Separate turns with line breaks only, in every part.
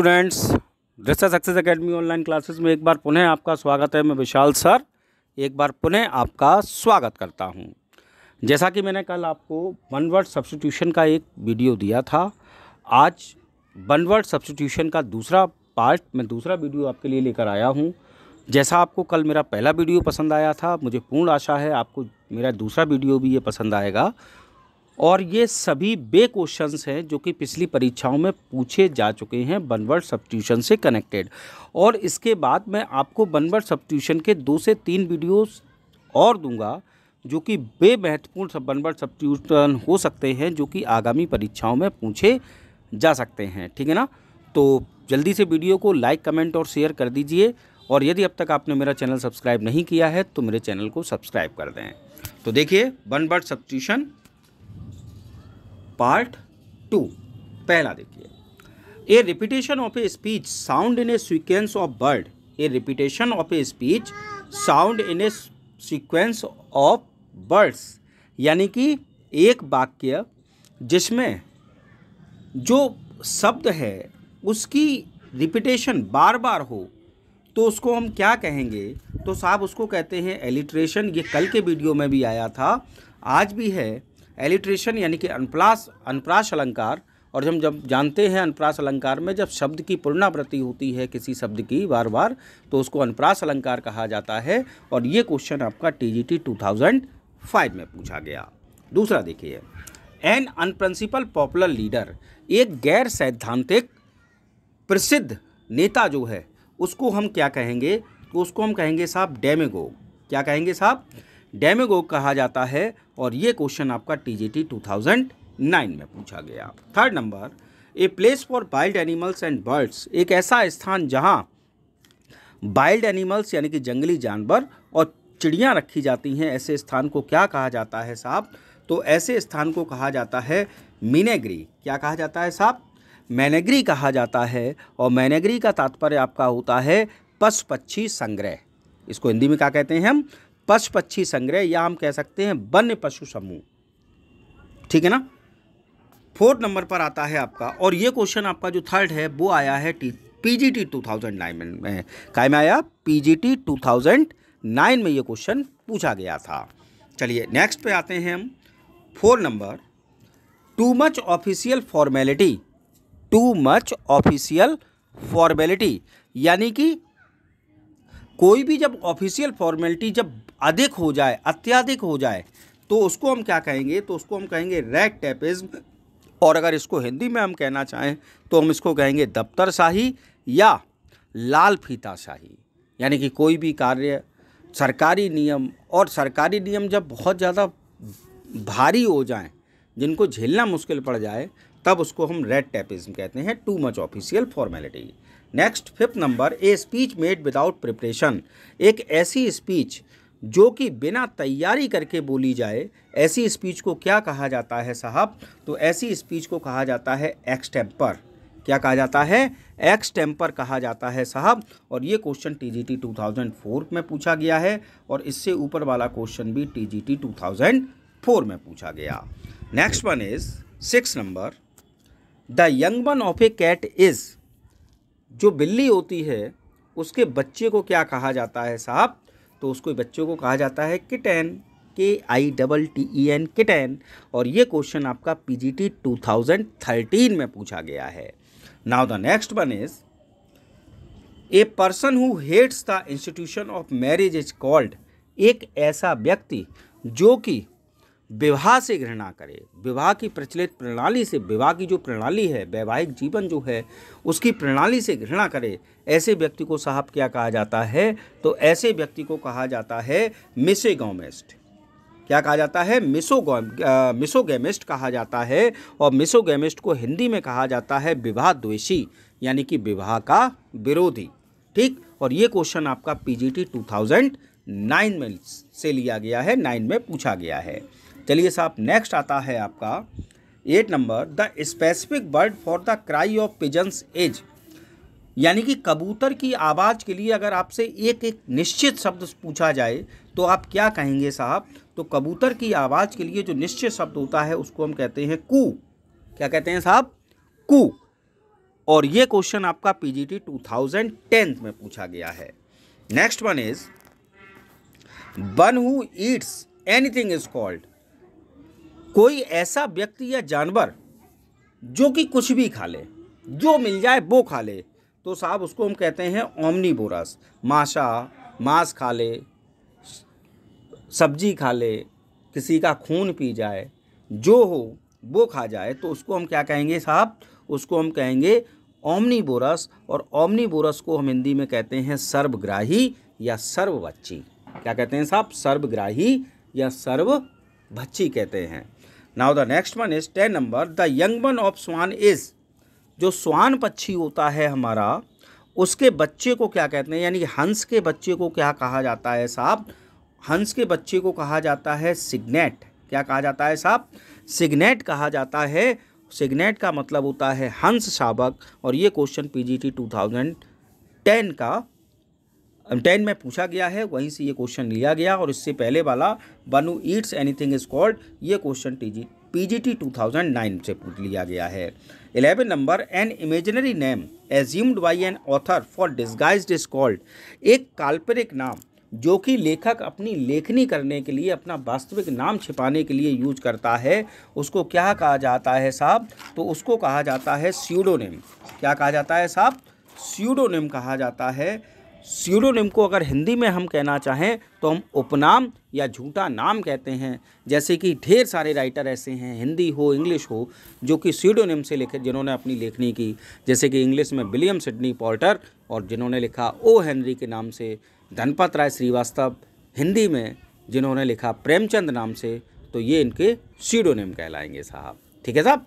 students दृश्य success academy online classes में एक बार पुनः आपका स्वागत है मैं विशाल सर एक बार पुनः आपका स्वागत करता हूं जैसा कि मैंने कल आपको वन वर्ड सब्सटीट्यूशन का एक वीडियो दिया था आज वन वर्ड सब्सटीट्यूशन का दूसरा पार्ट मैं दूसरा वीडियो आपके लिए लेकर आया हूँ जैसा आपको कल मेरा पहला वीडियो पसंद आया था मुझे पूर्ण आशा है आपको मेरा दूसरा वीडियो भी ये पसंद आएगा और ये सभी बे क्वेश्चंस हैं जो कि पिछली परीक्षाओं में पूछे जा चुके हैं बनवर्ड सब्सटीट्यूशन से कनेक्टेड और इसके बाद मैं आपको बनवर्ड सब्सटीट्यूशन के दो से तीन वीडियोस और दूंगा जो कि बे महत्वपूर्ण बनवर्ड सब्सटीट्यूशन हो सकते हैं जो कि आगामी परीक्षाओं में पूछे जा सकते हैं ठीक है ना तो जल्दी से वीडियो को लाइक कमेंट और शेयर कर दीजिए और यदि अब तक आपने मेरा चैनल सब्सक्राइब नहीं किया है तो मेरे चैनल को सब्सक्राइब कर दें तो देखिए वन बर्ड पार्ट टू पहला देखिए a repetition of a speech sound in a sequence of bird a repetition of a speech sound in a sequence of birds यानी कि एक वाक्य जिसमें जो शब्द है उसकी रिपीटेशन बार बार हो तो उसको हम क्या कहेंगे तो साहब उसको कहते हैं एलिट्रेशन ये कल के वीडियो में भी आया था आज भी है एलिट्रेशन यानी कि अनप्रास अनप्राश अलंकार और हम जब जानते हैं अनप्रास अलंकार में जब शब्द की पुनरावृत्ति होती है किसी शब्द की बार बार तो उसको अनप्रास अलंकार कहा जाता है और ये क्वेश्चन आपका टीजीटी 2005 में पूछा गया दूसरा देखिए एन अनप्रिंसिपल पॉपुलर लीडर एक गैर सैद्धांतिक प्रसिद्ध नेता जो है उसको हम क्या कहेंगे तो उसको हम कहेंगे साहब डेमेगो क्या कहेंगे साहब डैमेगोग कहा जाता है और ये क्वेश्चन आपका टीजीटी 2009 में पूछा गया third number a place for wild animals and birds एक ऐसा स्थान जहाँ वाइल्ड एनिमल्स यानी कि जंगली जानवर और चिड़ियाँ रखी जाती हैं ऐसे स्थान को क्या कहा जाता है साहब तो ऐसे स्थान को कहा जाता है मीनेग्री क्या कहा जाता है साहब मैनेग्री कहा जाता है और मैनेग्री का तात्पर्य आपका होता है पशु पक्षी संग्रह इसको हिंदी में क्या कहते हैं हम पशु पक्षी संग्रह या हम कह सकते हैं वन्य पशु समूह ठीक है ना फोर्थ नंबर पर आता है आपका और ये क्वेश्चन आपका जो थर्ड है वो आया है T P G T two thousand nine में काय में आया P G T two thousand nine में ये क्वेश्चन पूछा गया था चलिए नेक्स्ट पे आते हैं हम four number too much official formality too much official formality यानी कि कोई भी जब ऑफिशियल फॉर्मेलिटी जब अधिक हो जाए अत्यधिक हो जाए तो उसको हम क्या कहेंगे तो उसको हम कहेंगे रेड टेपिज्म और अगर इसको हिंदी में हम कहना चाहें तो हम इसको कहेंगे दफ्तर शाही या लाल फीता शाही यानी कि कोई भी कार्य सरकारी नियम और सरकारी नियम जब बहुत ज़्यादा भारी हो जाए जिनको झेलना मुश्किल पड़ जाए तब उसको हम रेड टेपिज्म कहते हैं too much official formality next fifth number a speech made without preparation एक ऐसी स्पीच जो कि बिना तैयारी करके बोली जाए ऐसी स्पीच को क्या कहा जाता है साहब तो ऐसी स्पीच को कहा जाता है एक्सटेम्पर क्या कहा जाता है एक्स टेम्पर कहा जाता है साहब और ये क्वेश्चन टीजीटी 2004 में पूछा गया है और इससे ऊपर वाला क्वेश्चन भी टीजीटी 2004 में पूछा गया next one is six number the young one of a cat is जो बिल्ली होती है उसके बच्चे को क्या कहा जाता है साहब तो उसको बच्चों को कहा जाता है kitten K I double T E e N kitten और ये क्वेश्चन आपका P G T two thousand thirteen में पूछा गया है now the next one is a person who hates the institution of marriage is called एक ऐसा व्यक्ति जो कि विवाह से घृणा करे विवाह की प्रचलित प्रणाली से विवाह की जो प्रणाली है वैवाहिक जीवन जो है उसकी प्रणाली से घृणा करे ऐसे व्यक्ति को साहब क्या कहा जाता है तो ऐसे व्यक्ति को कहा जाता है मिसेगोमेस्ट क्या कहा जाता है मिसो मिसोगेमिस्ट कहा जाता है और मिसोगेमिस्ट को हिंदी में कहा जाता है विवाह द्वेषी यानी कि विवाह का विरोधी ठीक और ये क्वेश्चन आपका पीजीटी 2009 में से लिया गया है नाइन में पूछा गया है चलिए साहब नेक्स्ट आता है आपका eight number the specific word for the cry of pigeons is यानी कि कबूतर की आवाज़ के लिए अगर आपसे एक एक निश्चित शब्द पूछा जाए तो आप क्या कहेंगे साहब तो कबूतर की आवाज़ के लिए जो निश्चित शब्द होता है उसको हम कहते हैं कू क्या कहते हैं साहब कू और ये क्वेश्चन आपका पीजीटी 2010 में पूछा गया है next one is one who eats anything is called कोई ऐसा व्यक्ति या जानवर जो कि कुछ भी खा ले जो मिल जाए वो खा ले तो साहब उसको हम कहते हैं ओमनी बोरस माशा मांस खा ले सब्जी खा ले किसी का खून पी जाए जो हो वो खा जाए तो उसको हम क्या कहेंगे साहब उसको हम कहेंगे ओमनी बोरस और ओमनी बोरस को हम हिंदी में कहते हैं सर्वग्राही या सर्वभच्ची क्या कहते हैं साहब सर्वग्राही या सर्वभच्ची कहते हैं now the next one is ten number the young one of swan is जो स्वान पक्षी होता है हमारा उसके बच्चे को क्या कहते हैं यानी हंस के बच्चे को क्या कहा जाता है साहब हंस के बच्चे को कहा जाता है सिग्नेट क्या कहा जाता है साहब सिग्नेट कहा जाता है सिग्नेट का मतलब होता है हंस शावक और ये क्वेश्चन पीजीटी 2010 का टेन में पूछा गया है वहीं से ये क्वेश्चन लिया गया और इससे पहले वाला one who eats anything is called ये क्वेश्चन टीजी पीजीटी 2009 से पूछ लिया गया है eleven number an imaginary name assumed by an author for disguise is called एक काल्पनिक नाम जो कि लेखक अपनी लेखनी करने के लिए अपना वास्तविक नाम छिपाने के लिए यूज करता है उसको क्या कहा जाता है साहब तो उसको कहा जाता है स्यूडोनेम क्या कहा जाता है साहब स्यूडोनेम कहा जाता है सीडोनिम को अगर हिंदी में हम कहना चाहें तो हम उपनाम या झूठा नाम कहते हैं जैसे कि ढेर सारे राइटर ऐसे हैं हिंदी हो इंग्लिश हो जो कि सीडोनिम से लिखे जिन्होंने अपनी लेखनी की जैसे कि इंग्लिश में विलियम सिडनी पॉल्टर और जिन्होंने लिखा ओ हेनरी के नाम से धनपत राय श्रीवास्तव हिंदी में जिन्होंने लिखा प्रेमचंद नाम से तो ये इनके सीडोनिम कहलाएंगे साहब ठीक है साहब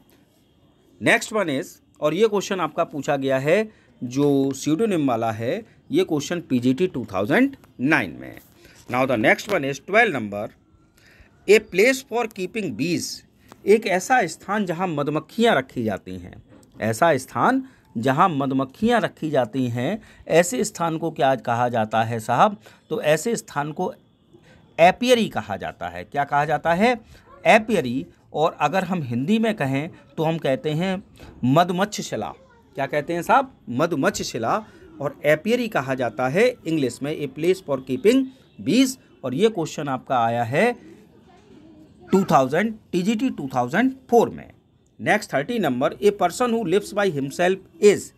नेक्स्ट वन इज़ और ये क्वेश्चन आपका पूछा गया है जो सीडोनिम वाला है ये क्वेश्चन पीजीटी 2009 में है now the next one is twelve number a place for keeping bees एक ऐसा स्थान जहां मधुमक्खियाँ रखी जाती हैं ऐसा स्थान जहां मधुमक्खियाँ रखी जाती हैं ऐसे स्थान को क्या कहा जाता है साहब तो ऐसे स्थान को एपियरी कहा जाता है क्या कहा जाता है एपियरी और अगर हम हिंदी में कहें तो हम कहते हैं मधुमच्छशिला क्या कहते हैं साहब मधुमच्छशिला और एपियरी कहा जाता है इंग्लिश में ए प्लेस फॉर कीपिंग बीज और ये क्वेश्चन आपका आया है 2000 टीजीटी 2004 में next thirty number a person who lives by himself is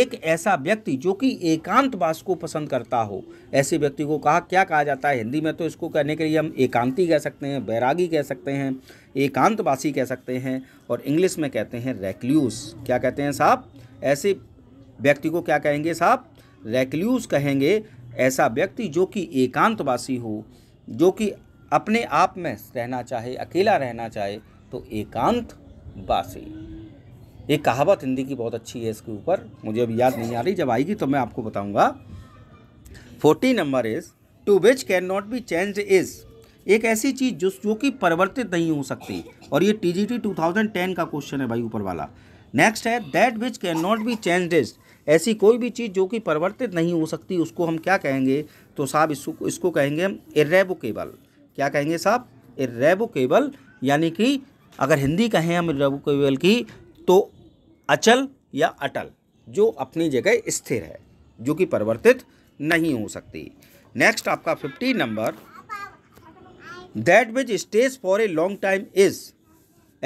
एक ऐसा व्यक्ति जो कि एकांतवास को पसंद करता हो ऐसे व्यक्ति को कहा क्या कहा जाता है हिंदी में तो इसको कहने के लिए हम एकांती कह सकते हैं बैरागी कह सकते हैं एकांतवासी कह सकते हैं और इंग्लिश में कहते हैं रेक्ल्यूस क्या कहते हैं साहब ऐसे व्यक्ति को क्या कहेंगे साहब रेक्ल्यूज कहेंगे ऐसा व्यक्ति जो कि एकांतवासी हो जो कि अपने आप में रहना चाहे अकेला रहना चाहे तो एकांत वासी एक कहावत हिंदी की बहुत अच्छी है इसके ऊपर मुझे अब याद नहीं आ रही जब आएगी तो मैं आपको बताऊंगा forty number is to which can not be change is एक ऐसी चीज़ जो जो कि परिवर्तित नहीं हो सकती और ये T G T two thousand ten का क्वेश्चन है भाई ऊपर वाला नेक्स्ट है that which can not be change is ऐसी कोई भी चीज़ जो कि परिवर्तित नहीं हो सकती उसको हम क्या कहेंगे तो साहब इसको इसको कहेंगे हम इरेबुकेबल क्या कहेंगे साहब इरेबुकेबल यानी कि अगर हिंदी कहें हम इरेबुकेबल की तो अचल या अटल जो अपनी जगह स्थिर है जो कि परिवर्तित नहीं हो सकती नेक्स्ट आपका fifty number that which stage for a long time is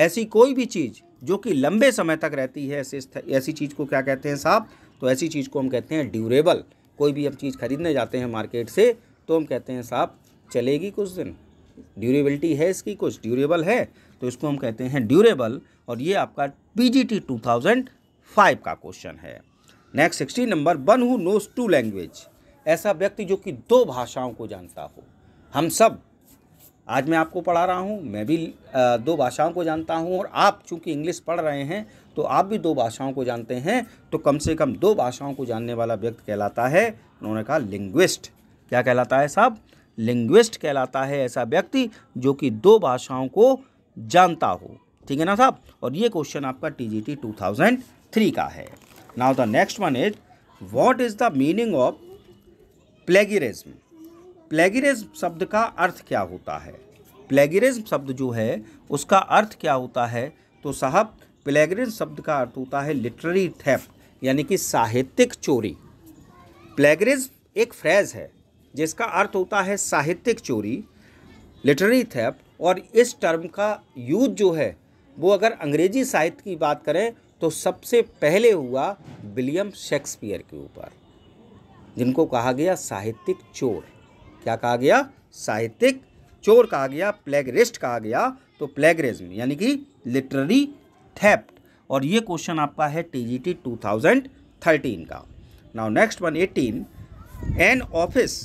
ऐसी कोई भी चीज़ जो कि लंबे समय तक रहती है ऐसे ऐसी चीज़ को क्या कहते हैं साहब तो ऐसी चीज़ को हम कहते हैं ड्यूरेबल कोई भी हम चीज़ खरीदने जाते हैं मार्केट से तो हम कहते हैं साहब चलेगी कुछ दिन ड्यूरेबिलिटी है इसकी कुछ ड्यूरेबल है तो इसको हम कहते हैं ड्यूरेबल और ये आपका P G T two thousand five का क्वेश्चन है next sixteen number one who knows two language ऐसा व्यक्ति जो कि दो भाषाओं को जानता हो हम सब आज मैं आपको पढ़ा रहा हूँ मैं भी दो भाषाओं को जानता हूँ और आप चूँकि इंग्लिश पढ़ रहे हैं तो आप भी दो भाषाओं को जानते हैं तो कम से कम दो भाषाओं को जानने वाला व्यक्ति कहलाता है उन्होंने कहा लिंग्विस्ट क्या कहलाता है साहब लिंग्विस्ट कहलाता है ऐसा व्यक्ति जो कि दो भाषाओं को जानता हो ठीक है ना साहब और ये क्वेश्चन आपका T G T two thousand three का है now the next one is what is the meaning of plagiarism plagiarism शब्द का अर्थ क्या होता है प्लेगरिज्म शब्द जो है उसका अर्थ क्या होता है तो साहब प्लेगरिज्म शब्द का अर्थ होता है लिटरेरी थेफ्ट यानी कि साहित्यिक चोरी प्लेगरिज्म एक फ्रेज है जिसका अर्थ होता है साहित्यिक चोरी लिटरेरी थेप और इस टर्म का यूज जो है वो अगर अंग्रेजी साहित्य की बात करें तो सबसे पहले हुआ विलियम शेक्सपियर के ऊपर जिनको कहा गया साहित्यिक चोर क्या कहा गया साहित्यिक चोर कहा गया प्लेगरिस्ट कहा गया तो प्लेगरिज्म यानी कि लिटररी थेप्ट और ये क्वेश्चन आपका है टीजीटी 2013 का now next one eighteen an office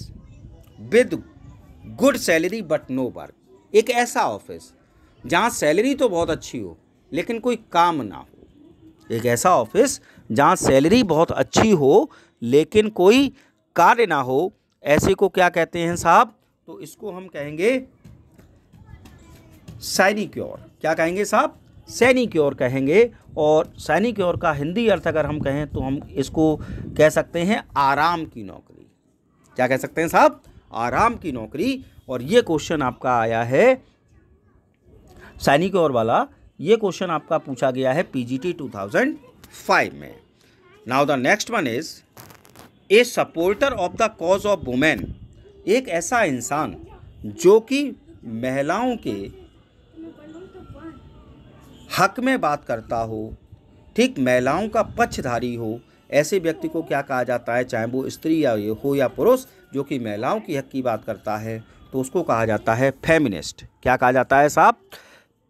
with good salary but no work एक ऐसा ऑफिस जहाँ सैलरी तो बहुत अच्छी हो लेकिन कोई काम ना हो एक ऐसा ऑफिस जहाँ सैलरी बहुत अच्छी हो लेकिन कोई कार्य ना हो ऐसे को क्या कहते हैं साहब तो इसको हम कहेंगे सैनिक्योर क्या कहेंगे साहब सैनिक्योर कहेंगे और सैनिक्योर का हिंदी अर्थ अगर हम कहें तो हम इसको कह सकते हैं आराम की नौकरी क्या कह सकते हैं साहब आराम की नौकरी और ये क्वेश्चन आपका आया है सैनिक्योर वाला ये क्वेश्चन आपका पूछा गया है पीजीटी 2005 में now the next one is a supporter of the cause of women एक ऐसा इंसान जो कि महिलाओं के हक में बात करता हो ठीक महिलाओं का पक्षधारी हो ऐसे व्यक्ति को क्या कहा जाता है चाहे वो स्त्री या हो या पुरुष जो कि महिलाओं की हक की बात करता है तो उसको कहा जाता है फेमिनिस्ट क्या कहा जाता है साहब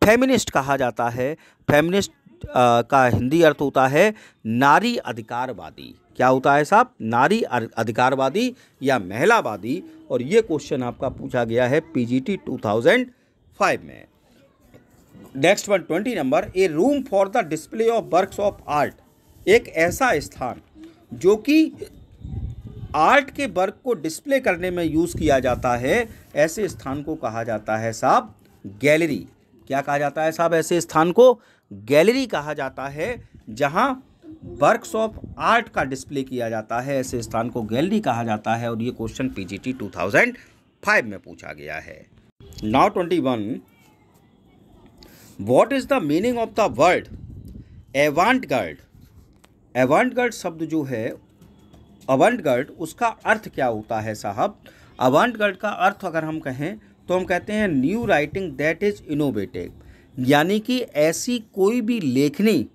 फेमिनिस्ट कहा जाता है फेमिनिस्ट का हिंदी अर्थ होता है नारी अधिकारवादी क्या होता है साहब नारी अधिकारवादी या महिलावादी और ये क्वेश्चन आपका पूछा गया है पीजीटी 2005 में next one twenty number a room for the display of works of art एक ऐसा स्थान जो कि आर्ट के वर्क को डिस्प्ले करने में यूज़ किया जाता है ऐसे स्थान को कहा जाता है साहब गैलरी क्या कहा जाता है साहब ऐसे स्थान को गैलरी कहा जाता है जहाँ वर्कशॉप ऑफ आर्ट का डिस्प्ले किया जाता है ऐसे स्थान को गैलरी कहा जाता है और ये क्वेश्चन पीजीटी 2005 में पूछा गया है now twenty one what is the meaning of the word avant garde garde शब्द जो है अवंटगर्ड गर्ड उसका अर्थ क्या होता है साहब अवांट गर्ड का अर्थ अगर हम कहें तो हम कहते हैं new writing that is innovative यानी कि ऐसी कोई भी लेखनी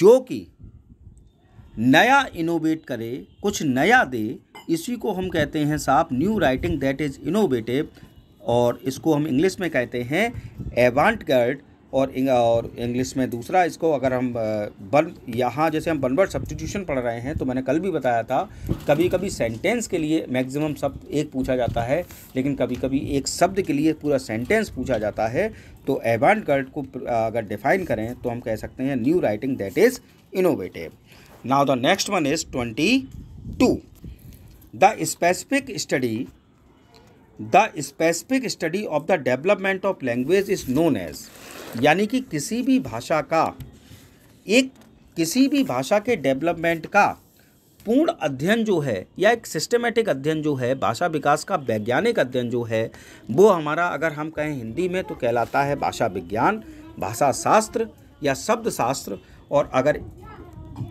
जो कि नया इनोवेट करे कुछ नया दे इसी को हम कहते हैं साहब new writing that is innovative और इसको हम इंग्लिश में कहते हैं एवांट गर्ड और और इंग्लिश में दूसरा इसको अगर हम बन यहाँ जैसे हम बनवर्ड सब्सटीट्यूशन पढ़ रहे हैं तो मैंने कल भी बताया था कभी कभी सेंटेंस के लिए मैक्सिमम शब्द एक पूछा जाता है लेकिन कभी कभी एक शब्द के लिए पूरा सेंटेंस पूछा जाता है तो एवान गर्ड को अगर डिफाइन करें तो हम कह सकते हैं new writing that is innovative now the next one is to the specific study the specific study of the development of language is known as यानी कि किसी भी भाषा का एक किसी भी भाषा के डेवलपमेंट का पूर्ण अध्ययन जो है या एक सिस्टमेटिक अध्ययन जो है भाषा विकास का वैज्ञानिक अध्ययन जो है वो हमारा अगर हम कहें हिंदी में तो कहलाता है भाषा विज्ञान भाषा शास्त्र या शब्द शास्त्र और अगर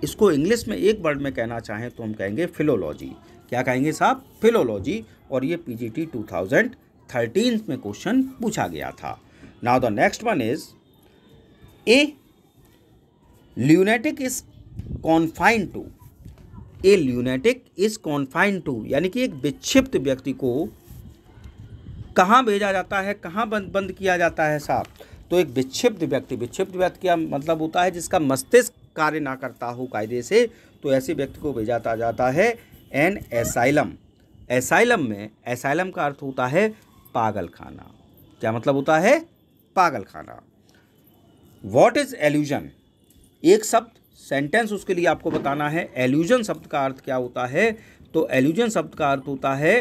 इसको इंग्लिश में एक वर्ड में कहना चाहें तो हम कहेंगे फिलोलॉजी क्या कहेंगे साहब फिलोलॉजी और ये पी जी में क्वेश्चन पूछा गया था now the next one is a lunatic is confine to a lunatic is confine to यानी कि एक विक्षिप्त व्यक्ति को कहाँ भेजा जाता है कहाँ बंद बंद किया जाता है साहब तो एक विक्षिप्त व्यक्ति विक्षिप्त व्यक्ति का मतलब होता है जिसका मस्तिष्क कार्य ना करता हो कायदे से तो ऐसे व्यक्ति को भेजा जाता है एन एसाइलम एसाइलम में एसाइलम का अर्थ होता है पागल खाना क्या मतलब होता है पागल खाना वॉट इज एल्यूजन एक शब्द सेंटेंस उसके लिए आपको बताना है एल्यूजन शब्द का अर्थ क्या होता है तो एल्यूजन शब्द का अर्थ होता है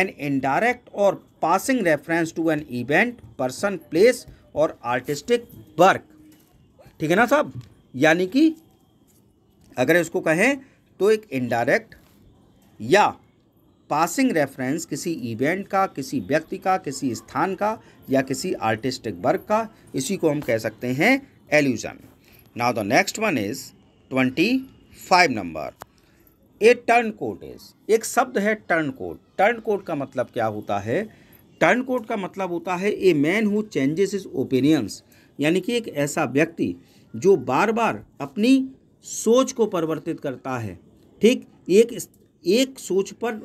एन इनडायरेक्ट और passing reference to an event person place और आर्टिस्टिक वर्क ठीक है ना साहब यानी कि अगर इसको कहें तो एक इनडायरेक्ट या पासिंग रेफरेंस किसी इवेंट का किसी व्यक्ति का किसी स्थान का या किसी आर्टिस्टिक वर्क का इसी को हम कह सकते हैं allusion now the next one is twenty five number a turncoat is एक शब्द है टर्न कोड टर्न कोड का मतलब क्या होता है टर्न कोड का मतलब होता है a man who changes is opinions यानी कि एक ऐसा व्यक्ति जो बार बार अपनी सोच को परिवर्तित करता है ठीक एक एक सोच पर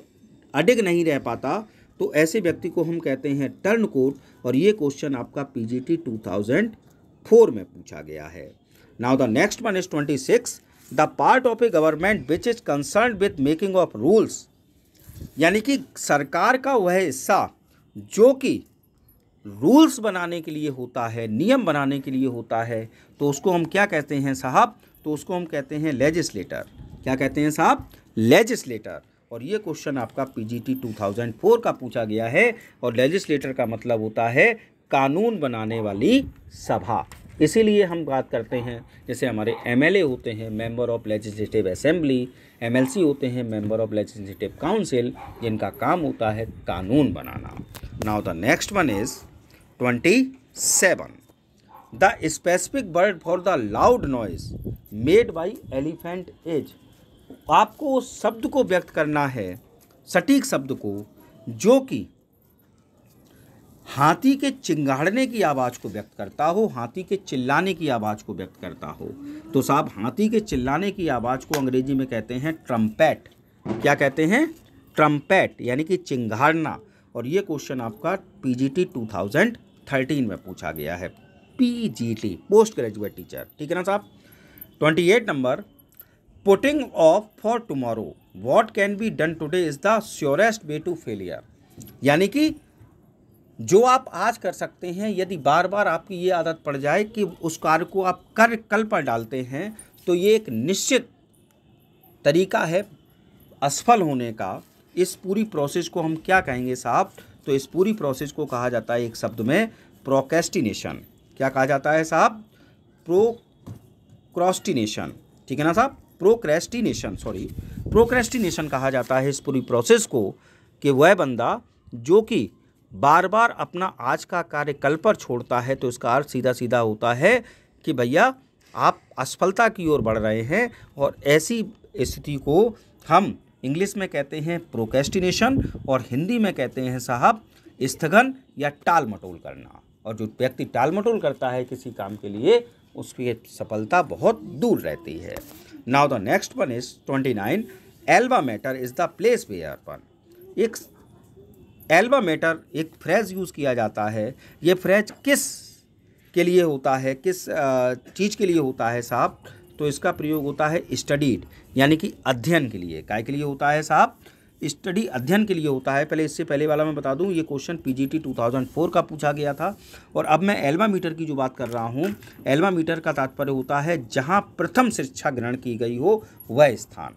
अडिग नहीं रह पाता तो ऐसे व्यक्ति को हम कहते हैं टर्न कोट और ये क्वेश्चन आपका पीजीटी 2004 में पूछा गया है now the next one is 26 the part of a government which is concern with making of rules यानी कि सरकार का वह हिस्सा जो कि रूल्स बनाने के लिए होता है नियम बनाने के लिए होता है तो उसको हम क्या कहते हैं साहब तो उसको हम कहते हैं लेजिस्लेटर क्या कहते हैं साहब लेजिस्लेटर और ये क्वेश्चन आपका पीजीटी 2004 का पूछा गया है और लेजिस्लेटर का मतलब होता है कानून बनाने वाली सभा इसीलिए हम बात करते हैं जैसे हमारे एमएलए होते हैं member of legislative assembly MLC होते हैं मेंबर ऑफ लेजिस्लेटिव काउंसिल जिनका काम होता है कानून बनाना now the next one is twenty seven the specific word for the loud noise made by elephant is आपको उस शब्द को व्यक्त करना है सटीक शब्द को जो कि हाथी के चिंगाड़ने की आवाज़ को व्यक्त करता हो हाथी के चिल्लाने की आवाज़ को व्यक्त करता हो तो साहब हाथी के चिल्लाने की आवाज़ को अंग्रेजी में कहते हैं ट्रम्पैट क्या कहते हैं ट्रम्पैट यानी कि चिंगाड़ना और ये क्वेश्चन आपका पीजीटी थर्टीन में पूछा गया है पीजीटी पोस्ट ग्रेजुएट टीचर ठीक है ना साहब twenty eight number putting off for tomorrow what can be done today is the surest way to failure यानी कि जो आप आज कर सकते हैं यदि बार बार आपकी ये आदत पड़ जाए कि उस कार्य को आप कर कल पर डालते हैं तो ये एक निश्चित तरीका है असफल होने का इस पूरी प्रोसेस को हम क्या कहेंगे साहब तो इस पूरी प्रोसेस को कहा जाता है एक शब्द में प्रोकेस्टिनेशन क्या कहा जाता है साहब प्रोक्रॉस्टिनेशन ठीक है ना साहब प्रोक्रेस्टिनेशन सॉरी प्रोक्रेस्टिनेशन कहा जाता है इस पूरी प्रोसेस को कि वह बंदा जो कि बार बार अपना आज का कार्य कल पर छोड़ता है तो इसका अर्थ सीधा सीधा होता है कि भैया आप असफलता की ओर बढ़ रहे हैं और ऐसी स्थिति को हम इंग्लिश में कहते हैं प्रोकेस्टिनेशन और हिंदी में कहते हैं साहब स्थगन या टाल मटोल करना और जो व्यक्ति टाल मटोल करता है किसी काम के लिए उसकी सफलता बहुत दूर रहती है now the next one is twenty nine alma mater is the place where one एक एल्बा मैटर एक फ्रेज यूज़ किया जाता है ये फ्रेज किस के लिए होता है किस चीज़ के लिए होता है साहब तो इसका प्रयोग होता है स्टडीड यानी कि अध्ययन के लिए काय के लिए होता है साहब स्टडी अध्ययन के लिए होता है पहले इससे पहले वाला मैं बता दूं ये क्वेश्चन पीजीटी 2004 का पूछा गया था और अब मैं एल्वा मीटर की जो बात कर रहा हूँ एल्वा मीटर का तात्पर्य होता है जहाँ प्रथम शिक्षा ग्रहण की गई हो वह स्थान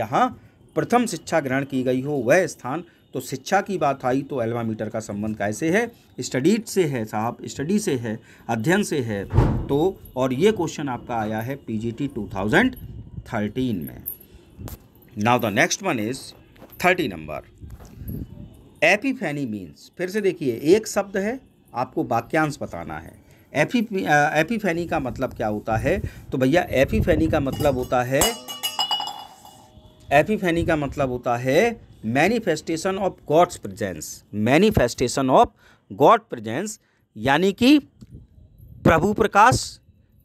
जहाँ प्रथम शिक्षा ग्रहण की गई हो वह स्थान तो शिक्षा की बात आई तो एल्वा मीटर का संबंध कैसे है स्टडी से है साहब स्टडी से है अध्ययन से है तो और ये क्वेश्चन आपका आया है पीजीटी थर्टीन में now the next one is thirty number फैनी मीन्स फिर से देखिए एक शब्द है आपको वाक्यांश बताना है एपी फैनी का मतलब क्या होता है तो भैया फैनी का मतलब होता है एपीफेनी का मतलब होता है manifestation of God's presence manifestation of God presence यानी कि प्रभु प्रकाश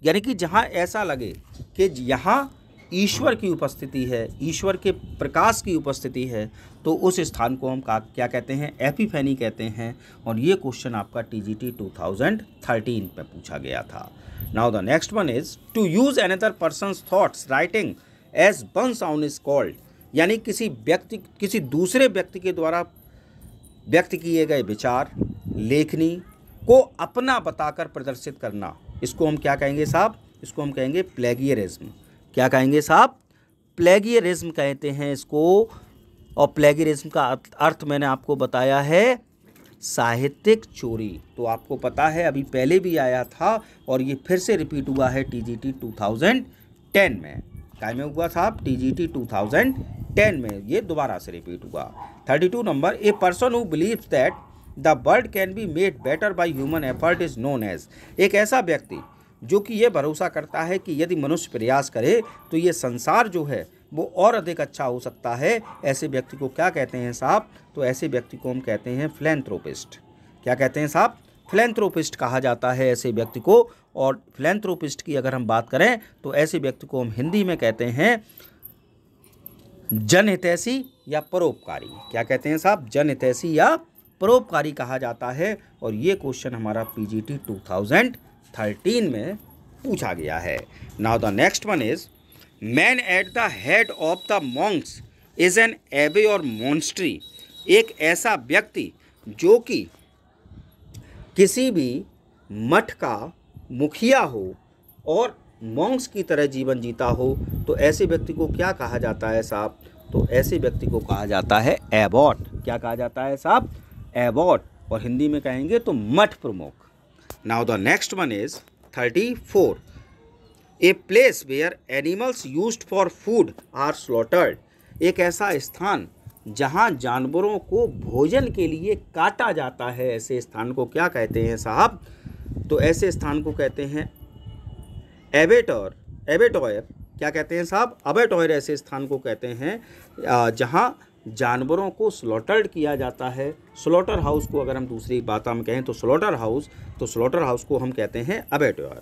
यानी कि जहाँ ऐसा लगे कि यहाँ ईश्वर की उपस्थिति है ईश्वर के प्रकाश की उपस्थिति है तो उस स्थान को हम का, क्या कहते हैं एपिफेनी कहते हैं और ये क्वेश्चन आपका T T G two thousand thirteen पर पूछा गया था now the next one is to use other person thoughts writing as one's own is called यानी किसी व्यक्ति किसी दूसरे व्यक्ति के द्वारा व्यक्त किए गए विचार लेखनी को अपना बताकर प्रदर्शित करना इसको हम क्या कहेंगे साहब इसको हम कहेंगे प्लेगियरिज्म क्या कहेंगे साहब प्लेगियरिज्म कहते हैं इसको और प्लेगियरिज्म का अर्थ मैंने आपको बताया है साहित्यिक चोरी तो आपको पता है अभी पहले भी आया था और ये फिर से रिपीट हुआ है टी थाउजेंड 2010 में टाइम में हुआ साहब टीजीटी 2010 में ये दोबारा से रिपीट हुआ 32 नंबर a person who believe that the world can be made better by human effort is known as एक ऐसा व्यक्ति जो कि ये भरोसा करता है कि यदि मनुष्य प्रयास करे तो ये संसार जो है वो और अधिक अच्छा हो सकता है ऐसे व्यक्ति को क्या कहते हैं साहब तो ऐसे व्यक्ति को हम कहते हैं फ्लैंथ्रोपिस्ट क्या कहते हैं साहब फ्लैंथ्रोपिस्ट कहा जाता है ऐसे व्यक्ति को और फिलेंथ्रोपिस्ट की अगर हम बात करें तो ऐसे व्यक्ति को हम हिंदी में कहते हैं जनहितैषी या परोपकारी क्या कहते हैं साहब जनहितैषी या परोपकारी कहा जाता है और ये क्वेश्चन हमारा पीजीटी 2013 में पूछा गया है now the next one is man at the head of the monks is an abbey और मॉन्स्ट्री एक ऐसा व्यक्ति जो कि किसी भी मठ का मुखिया हो और मॉन्क्स की तरह जीवन जीता हो तो ऐसे व्यक्ति को क्या कहा जाता है साहब तो ऐसे व्यक्ति को कहा जाता है एबॉट क्या कहा जाता है साहब एबॉट और हिंदी में कहेंगे तो मठ प्रमुख now the next one is thirty four a place where animals use for food are slaughtered एक ऐसा स्थान जहाँ जानवरों को भोजन के लिए काटा जाता है ऐसे स्थान को क्या कहते हैं साहब तो ऐसे स्थान को कहते हैं एबेटॉर एबेटॉयर क्या कहते हैं साहब अबेटॉयर ऐसे स्थान को कहते हैं जहाँ जानवरों को स्लॉटर्ड किया जाता है स्लॉटर हाउस को अगर हम दूसरी बात हम कहें तो स्लॉटर हाउस तो स्लॉटर हाउस को हम कहते हैं abattoir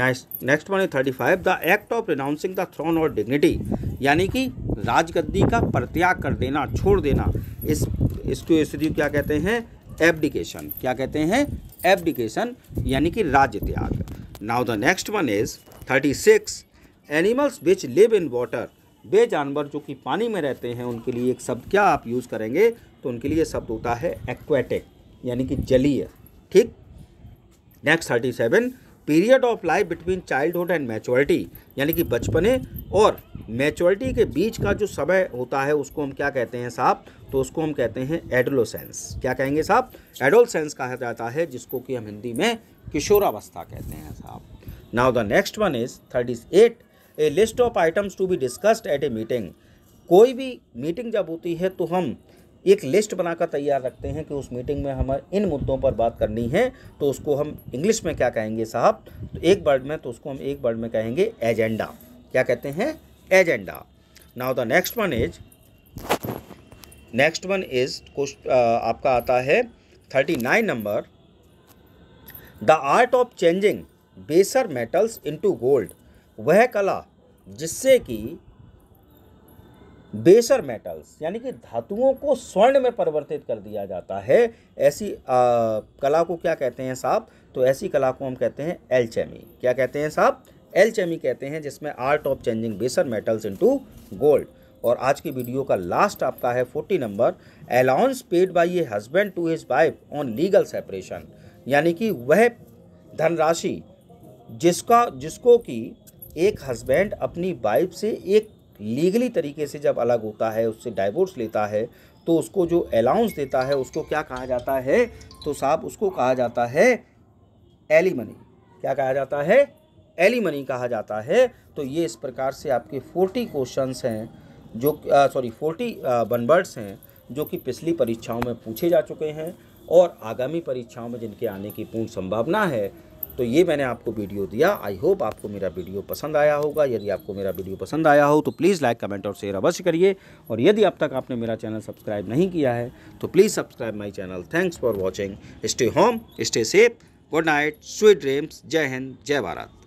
next next one thirty five the act of renouncing the throne और डिग्निटी यानी कि राजगद्दी का प्रत्याग कर देना छोड़ देना इस इसको स्थिति क्या कहते हैं एबडिकेशन क्या कहते हैं एबडिकेशन यानी कि राज्य त्याग now the next one is thirty six animals which live in water वे जानवर जो कि पानी में रहते हैं उनके लिए एक शब्द क्या आप यूज़ करेंगे तो उनके लिए शब्द होता है एक्वेटिक यानी कि जलीय ठीक next thirty seven period of life between childhood and maturity यानी कि बचपने और मैच्योरिटी के बीच का जो समय होता है उसको हम क्या कहते हैं साहब तो उसको हम कहते हैं एडोलोसेंस क्या कहेंगे साहब एडोलसेंस कहा जाता है जिसको कि हम हिंदी में किशोरावस्था कहते हैं साहब now the next one is thirty eight a list of items to be discussed at a meeting कोई भी मीटिंग जब होती है तो हम एक लिस्ट बनाकर तैयार रखते हैं कि उस मीटिंग में हमें इन मुद्दों पर बात करनी है तो उसको हम इंग्लिश में क्या कहेंगे साहब तो एक वर्ड में तो उसको हम एक वर्ड में कहेंगे एजेंडा क्या कहते हैं agenda now the next one is next one is आपका आता है thirty nine number the art of changing baser metals into gold वह कला जिससे कि बेसर मेटल्स यानी कि धातुओं को स्वर्ण में परिवर्तित कर दिया जाता है ऐसी आ, कला को क्या कहते हैं साहब तो ऐसी कला को हम कहते हैं एलचेमी क्या कहते हैं साहब एलचेमी कहते हैं जिसमें art of changing baser metals into gold और आज की वीडियो का लास्ट आपका है forty number allowance paid by a husband to his wife on legal separation यानी कि वह धनराशि जिसका जिसको कि एक हस्बैंड अपनी वाइफ से एक लीगली तरीके से जब अलग होता है उससे डाइवोर्स लेता है तो उसको जो अलाउंस देता है उसको क्या कहा जाता है तो साहब उसको कहा जाता है एलिमनी क्या कहा जाता है एलिमनी कहा जाता है तो ये इस प्रकार से आपके फोर्टी क्वेश्चन हैं जो सॉरी फोर्टी बनबर्ड्स हैं जो कि पिछली परीक्षाओं में पूछे जा चुके हैं और आगामी परीक्षाओं में जिनके आने की पूर्ण संभावना है तो ये मैंने आपको वीडियो दिया आई होप आपको मेरा वीडियो पसंद आया होगा यदि आपको मेरा वीडियो पसंद आया हो तो प्लीज़ लाइक कमेंट और शेयर अवश्य करिए और यदि अब तक आपने मेरा चैनल सब्सक्राइब नहीं किया है तो please subscribe my channel thanks for watching stay home stay safe good night sweet dreams जय हिंद जय भारत